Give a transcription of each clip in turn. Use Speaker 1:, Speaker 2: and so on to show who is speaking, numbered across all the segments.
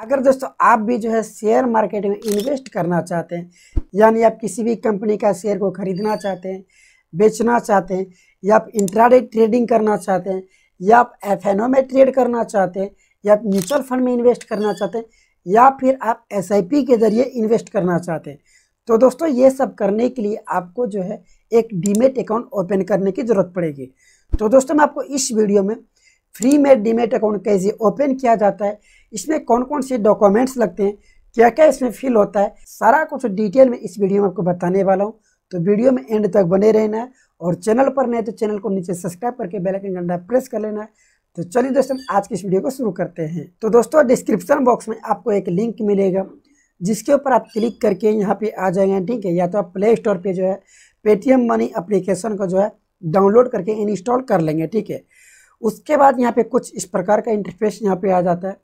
Speaker 1: अगर दोस्तों आप भी जो है शेयर मार्केट में इन्वेस्ट करना चाहते हैं यानी आप किसी भी कंपनी का शेयर को खरीदना चाहते हैं बेचना चाहते हैं या आप इंट्राडे ट्रेडिंग करना चाहते हैं या आप एफ में ट्रेड करना चाहते हैं या आप म्यूचुअल फंड में इन्वेस्ट करना चाहते हैं या फिर आप एस के ज़रिए इन्वेस्ट करना चाहते हैं तो दोस्तों ये सब करने के लिए आपको जो है एक डीमेट अकाउंट ओपन करने की ज़रूरत पड़ेगी तो दोस्तों मैं आपको इस वीडियो में फ्री में डीमेट अकाउंट कैसे ओपन किया जाता है इसमें कौन कौन से डॉक्यूमेंट्स लगते हैं क्या क्या इसमें फिल होता है सारा कुछ डिटेल में इस वीडियो में आपको बताने वाला हूँ तो वीडियो में एंड तक बने रहना है और चैनल पर नहीं तो चैनल को नीचे सब्सक्राइब करके बेल आइकन घंटा प्रेस कर लेना है तो चलिए दोस्तों आज की इस वीडियो को शुरू करते हैं तो दोस्तों डिस्क्रिप्शन बॉक्स में आपको एक लिंक मिलेगा जिसके ऊपर आप क्लिक करके यहाँ पे आ जाएंगे ठीक है या तो आप प्ले स्टोर पर जो है पेटीएम मनी अप्लीकेशन को जो है डाउनलोड करके इंस्टॉल कर लेंगे ठीक है उसके बाद यहाँ पे कुछ इस प्रकार का इंटरफेस यहाँ पे आ जाता है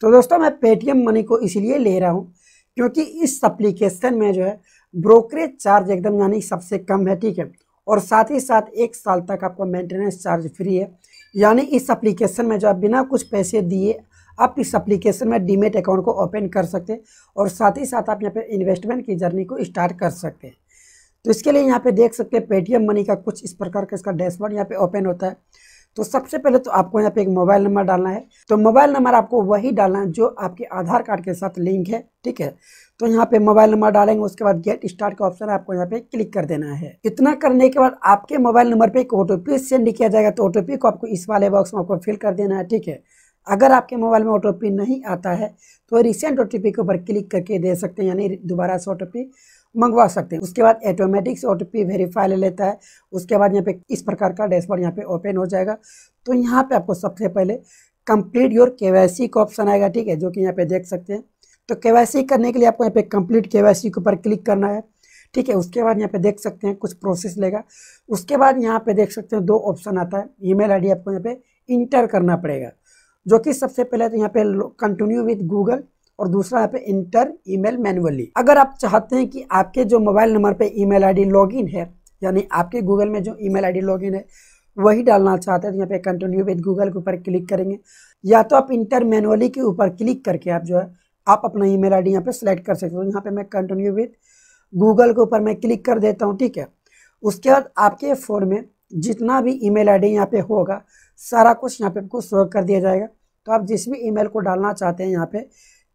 Speaker 1: तो दोस्तों मैं पेटीएम मनी को इसीलिए ले रहा हूँ क्योंकि इस एप्लीकेशन में जो है ब्रोकरेज चार्ज एकदम यानी सबसे कम है ठीक है और साथ ही साथ एक साल तक आपका मेंटेनेंस चार्ज फ्री है यानी इस एप्लीकेशन में जो आप बिना कुछ पैसे दिए आप इस एप्लीकेशन में डीमेट अकाउंट को ओपन कर सकते हैं और साथ ही साथ आप यहाँ पे इन्वेस्टमेंट की जर्नी को स्टार्ट कर सकते हैं तो इसके लिए यहाँ पे देख सकते हैं पेटीएम मनी का कुछ इस प्रकार का इसका डैशबोर्ड यहाँ पर ओपन होता है तो सबसे पहले तो आपको यहाँ पे एक मोबाइल नंबर डालना है तो मोबाइल नंबर आपको वही डालना है जो आपके आधार कार्ड के साथ लिंक है ठीक है तो यहाँ पे मोबाइल नंबर डालेंगे उसके बाद गेट स्टार्ट का ऑप्शन आपको यहाँ पे क्लिक कर देना है इतना करने के बाद आपके मोबाइल नंबर पे एक ओटोपी सेंड किया जाएगा तो ओटोपी को आपको इस वाले बॉक्स में आपको फिल कर देना है ठीक है अगर आपके मोबाइल में ओ नहीं आता है तो रिसेंट ओ के ऊपर क्लिक करके दे सकते हैं यानी दोबारा से ओ मंगवा सकते हैं उसके बाद ऑटोमेटिक से ओ टी वेरीफाई ले लेता है उसके बाद यहाँ पे इस प्रकार का डैशबोर्ड यहाँ पे ओपन हो जाएगा तो यहाँ पे आपको सबसे पहले कंप्लीट योर के का ऑप्शन आएगा ठीक है जो कि यहाँ पे देख सकते हैं तो के करने के लिए आपको यहाँ पे कंप्लीट के के ऊपर क्लिक करना है ठीक है उसके बाद यहाँ पे देख सकते हैं कुछ प्रोसेस लेगा उसके बाद यहाँ पे देख सकते हैं दो ऑप्शन आता है ई मेल आपको यहाँ पे इंटर करना पड़ेगा जो कि सबसे पहले तो यहाँ पे कंटिन्यू विथ गूगल और दूसरा यहाँ पे इंटर ईमेल मैनुअली अगर आप चाहते हैं कि आपके जो मोबाइल नंबर पे ईमेल आईडी लॉगिन है यानी आपके गूगल में जो ईमेल आईडी लॉगिन है वही डालना चाहते हैं तो यहाँ पे कंटिन्यू विद गूगल के ऊपर क्लिक करेंगे या तो आप इंटर मैनुअली के ऊपर क्लिक करके आप जो है आप अपना आई डी यहाँ पर सेलेक्ट कर सकते हो यहाँ पर मैं कंटिन्यू विद गूगल के ऊपर मैं क्लिक कर देता हूँ ठीक है उसके बाद आपके फ़ोन में जितना भी ईमेल आईडी यहाँ पे होगा सारा कुछ यहाँ पे आपको शो कर दिया जाएगा तो आप जिस भी ईमेल को डालना चाहते हैं यहाँ पे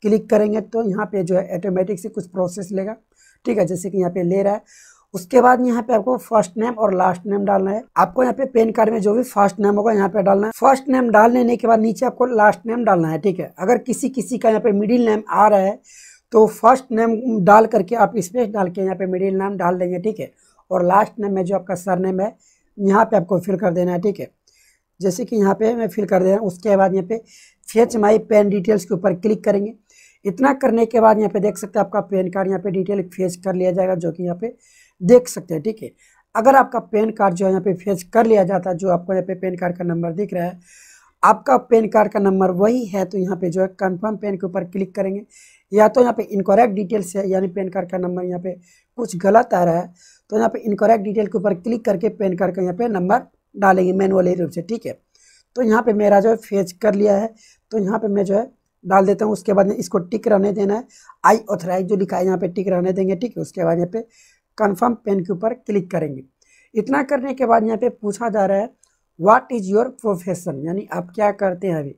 Speaker 1: क्लिक करेंगे तो यहाँ पे जो है ऑटोमेटिक से कुछ प्रोसेस लेगा ठीक है जैसे कि यहाँ पे ले रहा है उसके बाद यहाँ पे आपको फर्स्ट नेम और लास्ट नेम डालना है आपको यहाँ पे पेन कार्ड में जो भी फर्स्ट नेम होगा यहाँ पे डालना है फर्स्ट नेम डाल लेने के बाद नीचे आपको लास्ट नेम डालना है ठीक है अगर किसी किसी का यहाँ पे मिडिल नेम आ रहा है तो फर्स्ट नेम डाल करके आप स्पेस डाल के यहाँ पे मिडिल नेम डाल देंगे ठीक है और लास्ट नेम में जो आपका सर नेम है यहाँ पे आपको फिल कर देना है ठीक है जैसे कि यहाँ पे मैं फिल कर दे रहा हूँ उसके बाद यहाँ पे फेच माई पेन डिटेल्स के ऊपर क्लिक करेंगे इतना करने के बाद यहाँ पे देख सकते हैं आपका पैन कार्ड यहाँ पे डिटेल फेज कर लिया जाएगा जो कि यहाँ पे देख सकते हैं ठीक है अगर आपका पैन कार्ड जो है यहाँ पे फेज कर लिया जाता है जो आपको यहाँ पे पैन कार्ड का नंबर दिख रहा है आपका पैन कार्ड का नंबर वही है तो यहाँ पे जो है कन्फर्म पेन के ऊपर क्लिक करेंगे या तो यहाँ पे इनकोरेक्ट डिटेल्स है यानी पैन कार्ड का नंबर यहाँ पे कुछ गलत आ रहा है तो यहाँ पे इनकोरेक्ट डिटेल के ऊपर क्लिक करके पैन कार्ड का यहाँ पे नंबर डालेंगे मैनुअली रूप से ठीक है तो यहाँ पे मेरा जो है फेज कर लिया है तो यहाँ पे मैं जो है डाल देता हूँ उसके बाद में इसको टिक रहने देना है आई ऑथराइज जो लिखा है यहाँ पे टिक रहने देंगे ठीक है उसके बाद यहाँ पे कंफर्म पेन के ऊपर क्लिक करेंगे इतना करने के बाद यहाँ पे पूछा जा रहा है व्हाट इज़ योर प्रोफेशन यानी आप क्या करते हैं अभी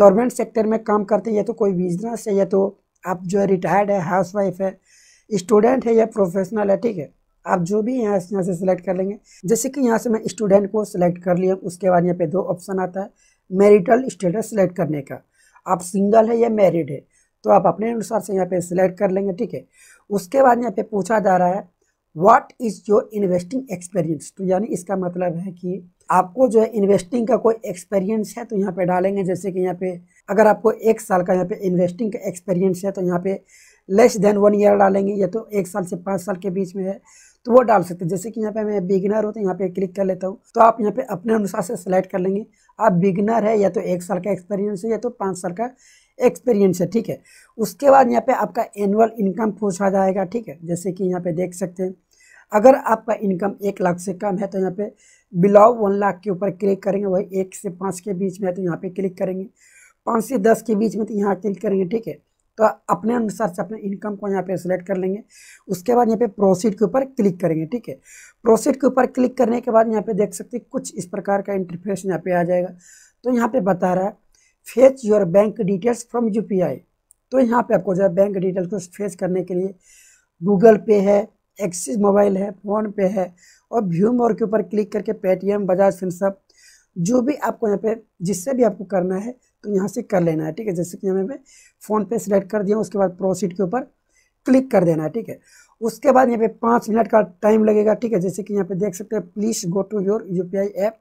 Speaker 1: गवर्नमेंट सेक्टर में काम करते हैं या तो कोई बिजनेस है या तो आप जो है रिटायर्ड है हाउस वाइफ है स्टूडेंट है या प्रोफेशनल है ठीक है आप जो भी यहाँ से यहाँ से सिलेक्ट कर लेंगे जैसे कि यहाँ से मैं स्टूडेंट को सिलेक्ट कर लिया उसके बाद यहाँ पे दो ऑप्शन आता है मेरिटल स्टेटस सिलेक्ट करने का आप सिंगल है या मैरिड है तो आप अपने अनुसार से यहाँ पे सिलेक्ट कर लेंगे ठीक है उसके बाद यहाँ पे पूछा जा रहा है what is your investing experience तो यानी इसका मतलब है कि आपको जो है इन्वेस्टिंग का कोई एक्सपीरियंस है तो यहाँ पे डालेंगे जैसे कि यहाँ पे अगर आपको एक साल का यहाँ पे इन्वेस्टिंग का एक्सपीरियंस है तो यहाँ पे लेस देन वन ईयर डालेंगे या तो एक साल से पाँच साल के बीच में है तो वो डाल सकते हैं जैसे कि यहाँ पे मैं बिगिनर हूँ तो यहाँ पे क्लिक कर लेता हूँ तो आप यहाँ पे अपने अनुसार से सिलेक्ट कर लेंगे आप बिगिनर है या तो एक साल का एक्सपीरियंस है या तो पाँच साल का एक्सपीरियंस है ठीक है उसके बाद यहाँ पे आपका एनुअल इनकम पूछा जाएगा ठीक है जैसे कि यहाँ पे देख सकते हैं अगर आपका इनकम एक लाख से कम है तो यहाँ पे बिलो वन लाख के ऊपर क्लिक करेंगे वही एक से पाँच के बीच में है तो यहाँ पे क्लिक करेंगे पाँच से दस के बीच में तो यहाँ क्लिक करेंगे ठीक है तो अपने अनुसार से अपने इनकम को यहाँ पे सिलेक्ट कर लेंगे उसके बाद यहाँ पे प्रोसीड के ऊपर क्लिक करेंगे ठीक है प्रोसीड के ऊपर क्लिक करने के बाद यहाँ पे देख सकते हैं कुछ इस प्रकार का इंटरफेस यहाँ पे आ जाएगा तो यहाँ पे बता रहा है fetch your bank details from you तो यहाँ पर आपको जो है बैंक डिटेल्स को फेच करने के लिए गूगल पे है एक्सिस मोबाइल है फ़ोनपे है और व्यू मोर के ऊपर क्लिक करके पेटीएम बजाज फिनसअप जो भी आपको यहाँ पे जिससे भी आपको करना है तो यहाँ से कर लेना है ठीक है जैसे कि हमें मैं फ़ोन पे सेलेक्ट कर दिया उसके बाद प्रोसीड के ऊपर क्लिक कर देना है ठीक है उसके बाद यहाँ पे पाँच मिनट का टाइम लगेगा ठीक है जैसे कि यहाँ पे देख सकते हैं please go to your U P I app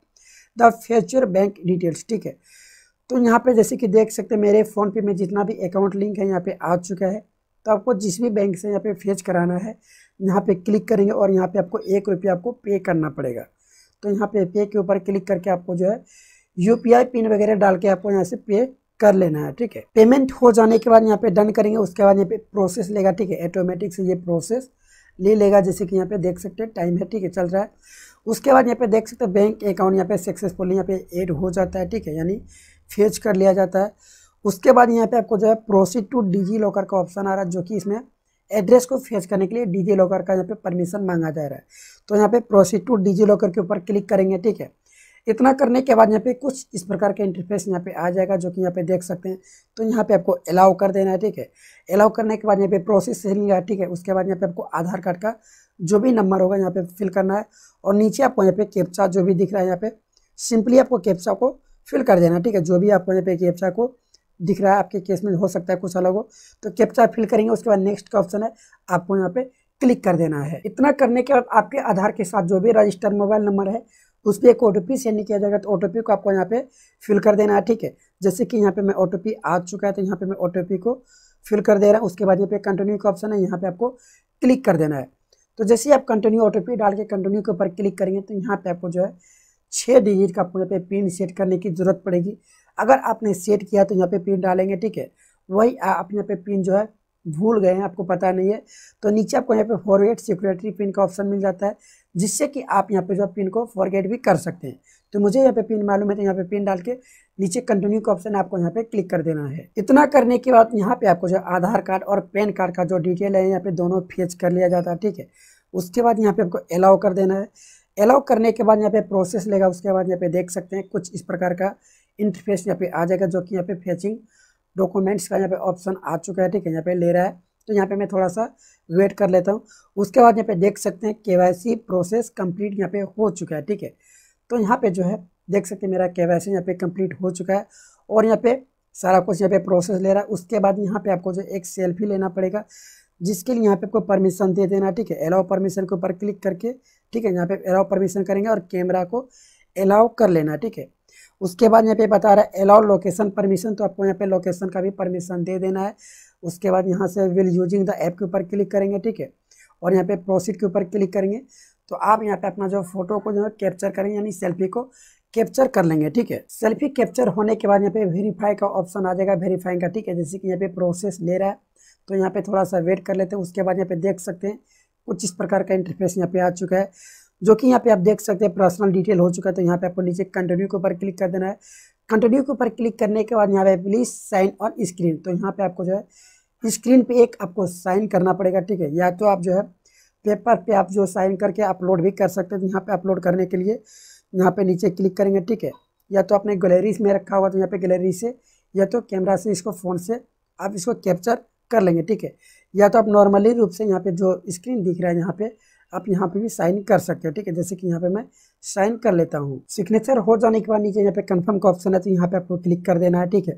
Speaker 1: the future bank details ठीक है तो यहाँ पे जैसे कि देख सकते हैं मेरे फ़ोन पे में जितना भी अकाउंट लिंक है यहाँ पे आ चुका है तो आपको जिस भी बैंक से यहाँ पे फेच कराना है यहाँ पे क्लिक करेंगे और यहाँ पे आपको एक रुपया आपको पे करना पड़ेगा तो यहाँ पे पे के ऊपर क्लिक करके आपको जो है यूपीआई पिन वगैरह डाल के आपको यहाँ से पे कर लेना है ठीक है पेमेंट हो जाने के बाद यहाँ पे डन करेंगे उसके बाद यहाँ पे प्रोसेस लेगा ठीक है ऑटोमेटिक से ये प्रोसेस ले लेगा जैसे कि यहाँ पे देख सकते हैं टाइम है ठीक है चल रहा है उसके बाद यहाँ पे देख सकते हैं बैंक अकाउंट यहाँ पे सक्सेसफुल यहाँ पे एड हो जाता है ठीक है यानी फेज कर लिया जाता है उसके बाद यहाँ पे आपको जो है प्रोसीड टू डिजी लॉकर का ऑप्शन आ रहा है जो कि इसमें एड्रेस को फेज करने के लिए डिजी लॉकर का यहाँ पे परमिशन मांगा जा रहा है तो यहाँ पे प्रोसीड टू डिजी लॉकर के ऊपर क्लिक करेंगे ठीक है इतना करने के बाद यहाँ पे कुछ इस प्रकार के इंटरफेस यहाँ पे आ जाएगा जो कि यहाँ पे देख सकते हैं तो यहाँ पे आपको अलाउ कर देना है ठीक है अलाउ करने के बाद यहाँ पे प्रोसेस चलेगा ठीक है उसके बाद यहाँ पे आपको आधार कार्ड का जो भी नंबर होगा यहाँ पे फिल करना है और नीचे आपको यहाँ पे कैप्चा जो भी दिख रहा है यहाँ पे सिंपली आपको कैप्चा को फिल कर देना ठीक है जो भी आपको यहाँ पे कैप्चा को दिख रहा है आपके केस में हो सकता है कुछ अलग हो तो कैप्चा फिल करेंगे उसके बाद नेक्स्ट का ऑप्शन है आपको यहाँ पे क्लिक कर देना है इतना करने के बाद आपके आधार के साथ जो भी रजिस्टर्ड मोबाइल नंबर है उस पर एक ओ सेंड नहीं किया जाएगा तो ओ को आपको यहाँ पे फिल कर देना है ठीक है जैसे कि यहाँ पे मैं ओ आ चुका है तो यहाँ पे मैं ओ को फिल कर दे रहा हूँ उसके बाद यहाँ पे कंटिन्यू का ऑप्शन है यहाँ पे आपको क्लिक कर देना है तो जैसे ही आप कंटिन्यू ओ डाल के कंटिन्यू के ऊपर क्लिक करेंगे तो यहाँ पे आपको जो है छः डिजिट का आपको यहाँ पे पिन सेट करने की ज़रूरत पड़ेगी अगर आपने सेट किया तो यहाँ पे पिन डालेंगे ठीक है वही आप यहाँ पे पिन जो है भूल गए हैं आपको पता नहीं है तो नीचे आपको यहाँ पे फॉरगेट सिक्योरिटी पिन का ऑप्शन मिल जाता है जिससे कि आप यहाँ पे जो पिन को फॉरगेट भी कर सकते हैं तो मुझे यहाँ पे पिन मालूम है तो यहाँ पे पिन डाल के नीचे कंटिन्यू का ऑप्शन आपको यहाँ पे क्लिक कर देना है इतना करने के बाद यहाँ पे आपको जो आधार कार्ड और पैन कार्ड का जो डिटेल है यहाँ पे दोनों फेच कर लिया जाता है ठीक है उसके बाद यहाँ पे आपको अलाउ कर देना है अलाउ करने के बाद यहाँ पे प्रोसेस लेगा उसके बाद यहाँ पे देख सकते हैं कुछ इस प्रकार का इंटरफेस यहाँ पे आ जाएगा जो कि यहाँ पे फेचिंग डॉक्यूमेंट्स का यहाँ पे ऑप्शन आ चुका है ठीक है यहाँ पे ले रहा है तो यहाँ पे मैं थोड़ा सा वेट कर लेता हूँ उसके बाद यहाँ पे देख सकते हैं के प्रोसेस कंप्लीट यहाँ पे हो चुका है ठीक है तो यहाँ पे जो है देख सकते हैं मेरा के वाई यहाँ पे कम्प्लीट हो चुका है और यहाँ पे सारा कुछ यहाँ पे प्रोसेस ले रहा है उसके बाद यहाँ पे आपको जो एक सेल्फी लेना पड़ेगा जिसके लिए यहाँ पे आपको परमिशन दे देना ठीक है अलाउ परमिशन के ऊपर क्लिक करके ठीक है यहाँ पे अलाउ परमिशन करेंगे और कैमरा को अलाउ कर लेना ठीक है उसके बाद यहाँ पे बता रहा है अलाउ लोकेशन परमिशन तो आपको यहाँ पे लोकेशन का भी परमिशन दे देना है उसके बाद यहाँ से विल यूजिंग द ऐप के ऊपर क्लिक करेंगे ठीक है और यहाँ पे प्रोसीड के ऊपर क्लिक करेंगे तो आप यहाँ पे अपना जो फोटो को जो है कैप्चर करेंगे यानी सेल्फी को कैप्चर कर लेंगे ठीक है सेल्फी कैप्चर होने के बाद यहाँ पे वेरीफाई का ऑप्शन आ जाएगा वेरीफाइंग का ठीक है जैसे कि यहाँ पे प्रोसेस ले रहा है तो यहाँ पे थोड़ा सा वेट कर लेते हैं उसके बाद यहाँ पे देख सकते हैं कुछ इस प्रकार का इंटरफेस यहाँ पे आ चुका है जो कि यहाँ पे आप देख सकते हैं पर्सनल डिटेल हो चुका है तो यहाँ पे आपको नीचे कंटिन्यू के ऊपर क्लिक कर देना है कंटिन्यू के ऊपर क्लिक करने के बाद यहाँ पे प्लीज साइन ऑन स्क्रीन तो यहाँ पे आपको जो है स्क्रीन पे एक आपको साइन करना पड़ेगा ठीक है या तो आप जो है पेपर पे आप जो साइन करके अपलोड भी कर सकते हैं तो यहाँ पे अपलोड करने के लिए यहाँ पे नीचे क्लिक करेंगे ठीक है या तो आपने गैलरीज में रखा हुआ तो यहाँ पे गैलरी से या तो कैमरा से इसको फ़ोन से आप इसको कैप्चर कर लेंगे ठीक है या तो आप नॉर्मली रूप से यहाँ पे जो स्क्रीन दिख रहा है यहाँ पे आप यहाँ पे भी साइन कर सकते हो ठीक है जैसे कि यहाँ पे मैं साइन कर लेता हूँ सिग्नेचर हो जाने के बाद नीचे यहाँ पे कंफर्म का ऑप्शन है तो यहाँ पे आपको क्लिक कर देना है ठीक है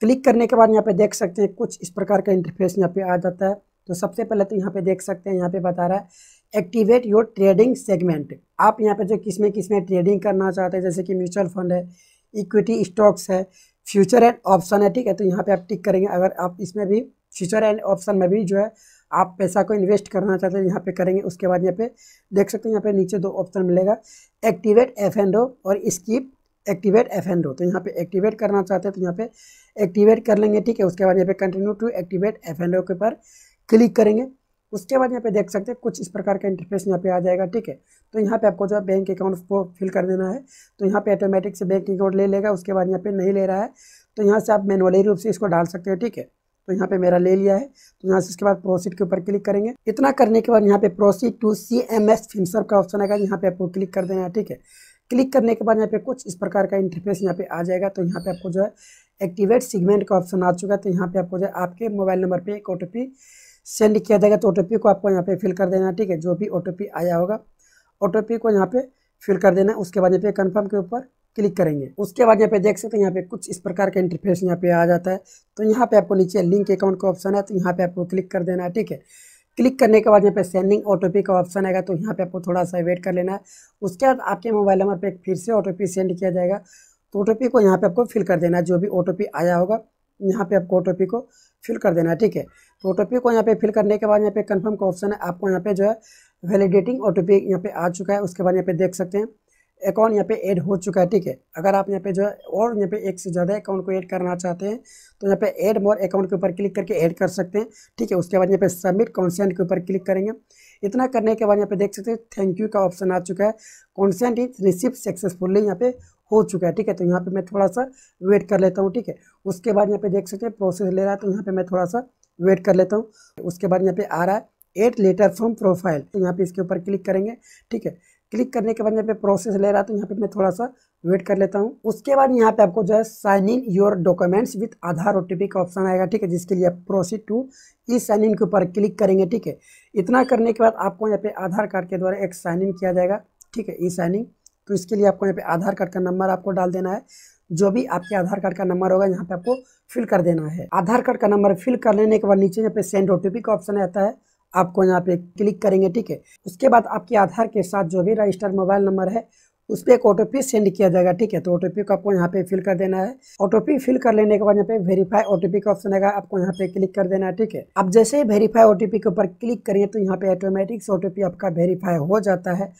Speaker 1: क्लिक करने के बाद यहाँ पे देख सकते हैं कुछ इस प्रकार का इंटरफेस यहाँ पे आ जाता है तो सबसे पहले तो यहाँ पे देख सकते हैं यहाँ पे बता रहा है एक्टिवेट योर ट्रेडिंग सेगमेंट आप यहाँ पे जो किसमें किसमें ट्रेडिंग करना चाहते हैं जैसे कि म्यूचुअल फंड है इक्विटी स्टॉक्स है फ्यूचर एंड ऑप्शन है ठीक है तो यहाँ पे आप टिक करेंगे अगर आप इसमें भी फ्यूचर एंड ऑप्शन में भी जो है आप पैसा को इन्वेस्ट करना चाहते हैं यहाँ पे करेंगे उसके बाद यहाँ पे देख सकते हैं यहाँ पे नीचे दो ऑप्शन मिलेगा एक्टिवेट एफ एंड ओ और skip activate F and O तो यहाँ पे एक्टिवेट करना चाहते हैं तो यहाँ पे एक्टिवेट कर लेंगे ठीक है उसके बाद यहाँ पे continue to activate F and O के ऊपर क्लिक करेंगे उसके बाद यहाँ पे देख सकते हैं कुछ इस प्रकार का इंटरफेस यहाँ पे आ जाएगा ठीक है तो यहाँ पे आपको जो है बैंक अकाउंट को फिल कर देना है तो यहाँ पे ऑटोमेटिक से बैंक अकाउंट ले लेगा उसके बाद यहाँ पे नहीं ले रहा है तो यहाँ से आप मैनुअली रूप से इसको डाल सकते हो ठीक है तो यहाँ पे मेरा ले लिया है तो यहाँ से इसके बाद प्रोसीड के ऊपर क्लिक करेंगे इतना करने के बाद यहाँ पे proceed to C M S फिमसर का ऑप्शन आएगा यहाँ पे आपको क्लिक कर देना है ठीक है क्लिक करने के बाद यहाँ पे कुछ इस प्रकार का इंटरफेस यहाँ पे आ जाएगा तो यहाँ पे आपको जो है एक्टिवेट सीगमेंट का ऑप्शन आ चुका है तो यहाँ पे आपको जो है आपके मोबाइल नंबर पर एक ओ सेंड किया जाएगा तो ओ को आपको यहाँ पे फिल कर देना है ठीक है जो भी ओ आया होगा ओ को यहाँ पे फिल कर देना है उसके बाद यहाँ पे कन्फर्म के ऊपर क्लिक करेंगे उसके बाद यहाँ पे देख सकते हैं यहाँ पे कुछ इस प्रकार का इंटरफेस यहाँ पे आ जाता है तो यहाँ पे आपको नीचे लिंक अकाउंट का ऑप्शन है तो यहाँ पे आपको क्लिक कर देना है ठीक है क्लिक करने के बाद यहाँ पे सेंडिंग पी का ऑप्शन आएगा तो यहाँ पे आपको थोड़ा सा वेट कर लेना है उसके बाद आपके मोबाइल नंबर पर फिर से पी सेंड किया जाएगा तो पी को यहाँ पर आपको फिल कर देना है जो भी पी आया होगा यहाँ पर आपको पी को फिल कर देना है ठीक है तो पी को यहाँ पे फिल करने के बाद यहाँ पे कन्फर्म का ऑप्शन है आपको यहाँ पे जो है वैलिडेटिंग पी यहाँ पर आ चुका है उसके बाद यहाँ पे देख सकते हैं अकाउंट यहाँ पे ऐड हो चुका है ठीक है अगर आप यहाँ पे जो है और यहाँ पे एक से ज़्यादा अकाउंट को ऐड करना चाहते हैं तो यहाँ पे ऐड मोर अकाउंट के ऊपर क्लिक करके ऐड कर सकते हैं ठीक है उसके बाद यहाँ पे सबमिट कॉन्सेंट के ऊपर क्लिक करेंगे इतना करने के बाद यहाँ पे देख सकते हैं थैंक यू का ऑप्शन आ चुका है कॉन्सेंट इज रिसीव सक्सेसफुल्ली यहाँ पे हो चुका है ठीक है तो यहाँ पर मैं थोड़ा सा वेट कर लेता हूँ ठीक है उसके बाद यहाँ पे देख सकते हैं प्रोसेस ले रहा है तो यहाँ पर मैं थोड़ा सा वेट कर लेता हूँ उसके बाद यहाँ पे आ रहा है एट लेटर फ्रॉम प्रोफाइल तो यहाँ पे इसके ऊपर क्लिक करेंगे ठीक है क्लिक करने के बाद यहाँ पे प्रोसेस ले रहा है तो यहाँ पे मैं थोड़ा सा वेट कर लेता हूँ उसके बाद यहाँ पे आपको जो है sign in your documents with Aadhaar ओ का ऑप्शन आएगा ठीक है जिसके लिए आप proceed to e sign in के ऊपर क्लिक करेंगे ठीक है इतना करने के बाद आपको यहाँ पे आधार कार्ड के द्वारा एक साइन इन किया जाएगा ठीक है ई साइन इन तो इसके लिए आपको यहाँ पे आधार कार्ड का नंबर आपको डाल देना है जो भी आपके आधार कार्ड का नंबर होगा यहाँ पे आपको फिल कर देना है आधार कार्ड का नंबर फिल कर लेने के बाद नीचे यहाँ पे सेंड ओ का ऑप्शन आता है आपको यहाँ पे क्लिक करेंगे ठीक है उसके बाद आपके आधार के साथ जो भी रजिस्टर मोबाइल नंबर है उस पर एक ओ सेंड किया जाएगा ठीक है तो ओ को आपको यहाँ पे फिल कर देना है ओ फिल कर लेने के बाद यहाँ पे वेरीफाई ओ का ऑप्शन आएगा आपको यहाँ पे क्लिक कर देना है ठीक है अब जैसे ही वेरीफाई ओ के ऊपर क्लिक करिए तो यहाँ पे ऑटोमेटिक से ओ आपका वेरीफाई हो जाता है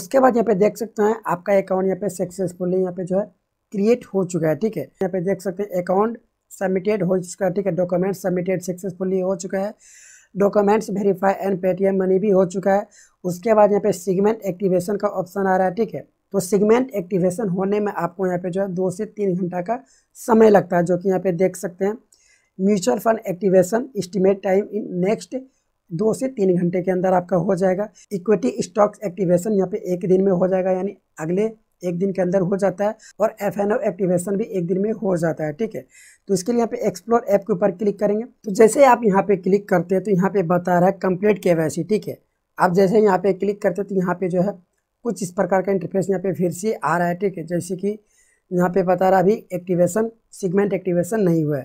Speaker 1: उसके बाद यहाँ पे देख सकते हैं आपका अकाउंट यहाँ पे सक्सेसफुली यहाँ पे जो है क्रिएट हो चुका है ठीक है यहाँ पे देख सकते हैं अकाउंट सबमिटेड हो चुका है ठीक है डॉक्यूमेंट सबमिटेड सक्सेसफुली हो चुका है documents verify and Paytm money भी हो चुका है उसके बाद यहाँ पे सिगमेंट एक्टिवेशन का ऑप्शन आ रहा है ठीक है तो सिगमेंट एक्टिवेशन होने में आपको यहाँ पे जो है दो से तीन घंटा का समय लगता है जो कि यहाँ पे देख सकते हैं mutual fund activation estimate time in next दो से तीन घंटे के अंदर आपका हो जाएगा इक्विटी स्टॉक्स एक्टिवेशन यहाँ पे एक दिन में हो जाएगा यानी अगले एक दिन के अंदर हो जाता है और एफ एन एक्टिवेशन भी एक दिन में हो जाता है ठीक है तो इसके लिए यहाँ पे एक्सप्लोर ऐप के ऊपर क्लिक करेंगे तो जैसे आप यहाँ पे क्लिक करते हैं तो यहाँ पे बता रहा है कंप्लीट के ठीक है आप जैसे यहाँ पे क्लिक करते हैं तो यहाँ पे जो है कुछ इस प्रकार का इंटरफेस यहाँ पे फिर से आ रहा है ठीक है जैसे कि यहाँ पे बता रहा अभी एक्टिवेशन सिगमेंट एक्टिवेशन नहीं हुआ है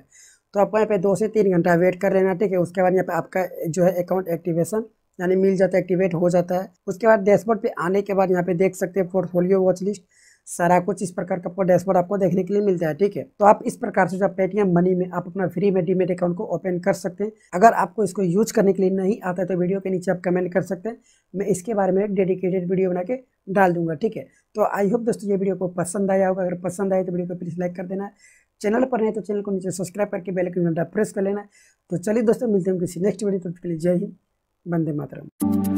Speaker 1: तो आपको यहाँ पे दो से तीन घंटा वेट कर लेना ठीक है उसके बाद यहाँ पे आपका जो है अकाउंट एक्टिवेशन यानी मिल जाता है एक्टिवेट हो जाता है उसके बाद डैशबोर्ड पे आने के बाद यहाँ पे देख सकते हैं पोर्टफोलियो वॉच लिस्ट सारा कुछ इस प्रकार का आपको डैशबोर्ड आपको देखने के लिए मिलता है ठीक है तो आप इस प्रकार से जो पेटीएम मनी में आप अपना फ्री में डीमेट अकाउंट को ओपन कर सकते हैं अगर आपको इसको यूज करने के लिए नहीं आता है तो वीडियो के नीचे आप कमेंट कर सकते हैं मैं इसके बारे में एक डेडिकेटेड वीडियो बना के डाल दूंगा ठीक है तो आई होप दोस्तों ये वीडियो को पसंद आया होगा अगर पसंद आए तो वीडियो को प्लीज लाइक कर देना चैनल पर नहीं तो चैनल को नीचे सब्सक्राइब करके बेल आइकन घंटा प्रेस कर लेना तो चलिए दोस्तों मिलते हैं किसी नेक्स्ट वीडियो तो के लिए जय हिंद வந்தே மாத்திரம்